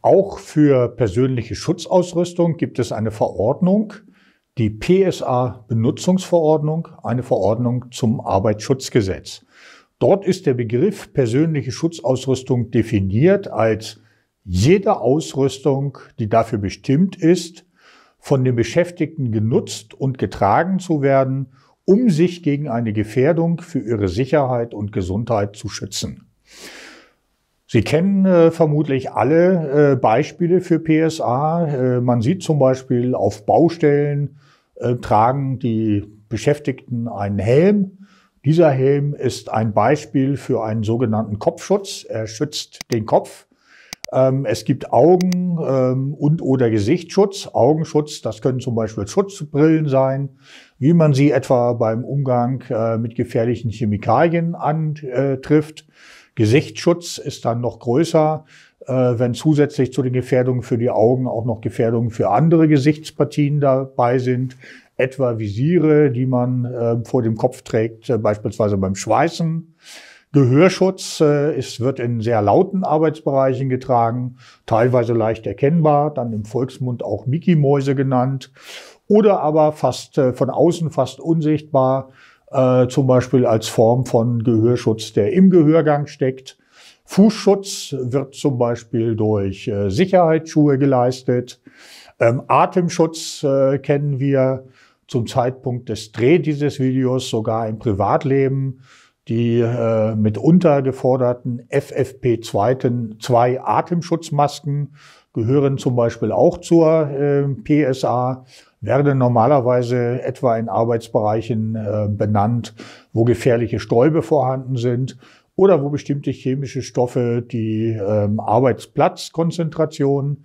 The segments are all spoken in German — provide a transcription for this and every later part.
Auch für persönliche Schutzausrüstung gibt es eine Verordnung, die PSA-Benutzungsverordnung, eine Verordnung zum Arbeitsschutzgesetz. Dort ist der Begriff persönliche Schutzausrüstung definiert als jede Ausrüstung, die dafür bestimmt ist, von den Beschäftigten genutzt und getragen zu werden, um sich gegen eine Gefährdung für ihre Sicherheit und Gesundheit zu schützen. Sie kennen äh, vermutlich alle äh, Beispiele für PSA. Äh, man sieht zum Beispiel auf Baustellen äh, tragen die Beschäftigten einen Helm. Dieser Helm ist ein Beispiel für einen sogenannten Kopfschutz. Er schützt den Kopf. Ähm, es gibt Augen- ähm, und oder Gesichtsschutz. Augenschutz, das können zum Beispiel Schutzbrillen sein, wie man sie etwa beim Umgang äh, mit gefährlichen Chemikalien antrifft. Gesichtsschutz ist dann noch größer, äh, wenn zusätzlich zu den Gefährdungen für die Augen auch noch Gefährdungen für andere Gesichtspartien dabei sind, etwa Visiere, die man äh, vor dem Kopf trägt, äh, beispielsweise beim Schweißen. Gehörschutz ist, wird in sehr lauten Arbeitsbereichen getragen, teilweise leicht erkennbar, dann im Volksmund auch Mickey-Mäuse genannt, oder aber fast von außen fast unsichtbar äh, zum Beispiel als Form von Gehörschutz, der im Gehörgang steckt. Fußschutz wird zum Beispiel durch äh, Sicherheitsschuhe geleistet. Ähm, Atemschutz äh, kennen wir zum Zeitpunkt des Dreh dieses Videos sogar im Privatleben die äh, mitunter geforderten FFP2 Atemschutzmasken gehören zum Beispiel auch zur äh, PSA werden normalerweise etwa in Arbeitsbereichen äh, benannt, wo gefährliche Stäube vorhanden sind oder wo bestimmte chemische Stoffe die ähm, Arbeitsplatzkonzentration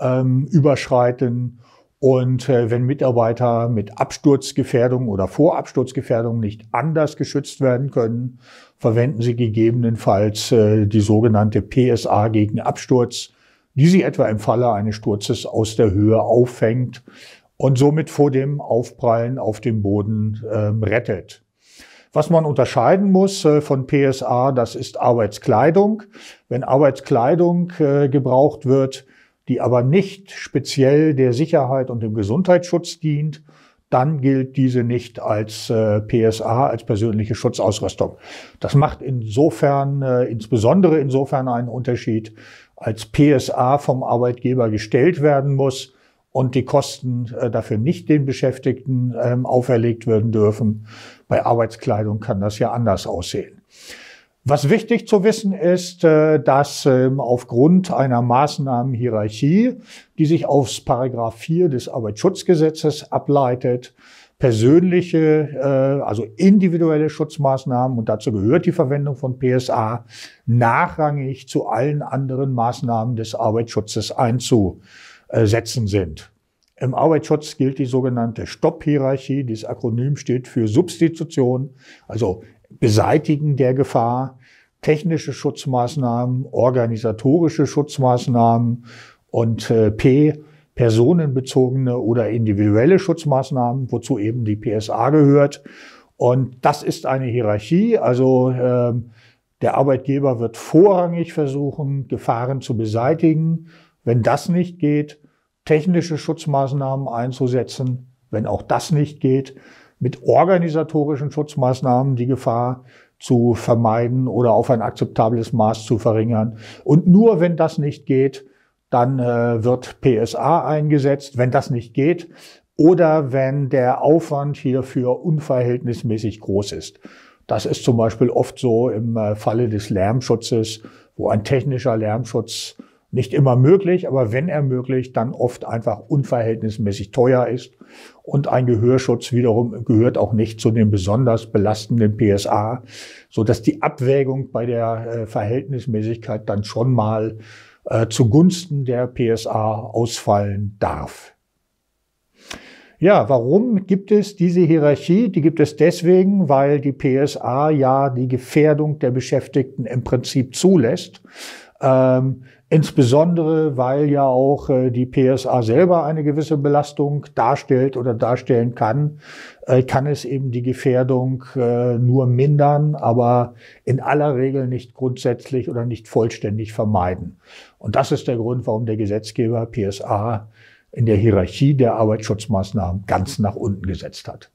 ähm, überschreiten. Und äh, wenn Mitarbeiter mit Absturzgefährdung oder Vorabsturzgefährdung nicht anders geschützt werden können, verwenden sie gegebenenfalls äh, die sogenannte PSA gegen Absturz, die sie etwa im Falle eines Sturzes aus der Höhe auffängt und somit vor dem Aufprallen auf dem Boden äh, rettet. Was man unterscheiden muss äh, von PSA, das ist Arbeitskleidung. Wenn Arbeitskleidung äh, gebraucht wird, die aber nicht speziell der Sicherheit und dem Gesundheitsschutz dient, dann gilt diese nicht als äh, PSA, als persönliche Schutzausrüstung. Das macht insofern, insbesondere insofern einen Unterschied, als PSA vom Arbeitgeber gestellt werden muss, und die Kosten äh, dafür nicht den Beschäftigten ähm, auferlegt werden dürfen. Bei Arbeitskleidung kann das ja anders aussehen. Was wichtig zu wissen ist, äh, dass ähm, aufgrund einer Maßnahmenhierarchie, die sich aufs Paragraph 4 des Arbeitsschutzgesetzes ableitet, persönliche, äh, also individuelle Schutzmaßnahmen, und dazu gehört die Verwendung von PSA, nachrangig zu allen anderen Maßnahmen des Arbeitsschutzes einzu äh, setzen sind. Im Arbeitsschutz gilt die sogenannte Stopp-Hierarchie. Dieses Akronym steht für Substitution, also Beseitigen der Gefahr, technische Schutzmaßnahmen, organisatorische Schutzmaßnahmen und äh, P, personenbezogene oder individuelle Schutzmaßnahmen, wozu eben die PSA gehört. Und das ist eine Hierarchie, also ähm, der Arbeitgeber wird vorrangig versuchen, Gefahren zu beseitigen. Wenn das nicht geht, technische Schutzmaßnahmen einzusetzen. Wenn auch das nicht geht, mit organisatorischen Schutzmaßnahmen die Gefahr zu vermeiden oder auf ein akzeptables Maß zu verringern. Und nur wenn das nicht geht, dann äh, wird PSA eingesetzt. Wenn das nicht geht oder wenn der Aufwand hierfür unverhältnismäßig groß ist. Das ist zum Beispiel oft so im äh, Falle des Lärmschutzes, wo ein technischer Lärmschutz nicht immer möglich, aber wenn er möglich, dann oft einfach unverhältnismäßig teuer ist. Und ein Gehörschutz wiederum gehört auch nicht zu den besonders belastenden PSA, so dass die Abwägung bei der äh, Verhältnismäßigkeit dann schon mal äh, zugunsten der PSA ausfallen darf. Ja, warum gibt es diese Hierarchie? Die gibt es deswegen, weil die PSA ja die Gefährdung der Beschäftigten im Prinzip zulässt. Ähm, Insbesondere, weil ja auch äh, die PSA selber eine gewisse Belastung darstellt oder darstellen kann, äh, kann es eben die Gefährdung äh, nur mindern, aber in aller Regel nicht grundsätzlich oder nicht vollständig vermeiden. Und das ist der Grund, warum der Gesetzgeber PSA in der Hierarchie der Arbeitsschutzmaßnahmen ganz nach unten gesetzt hat.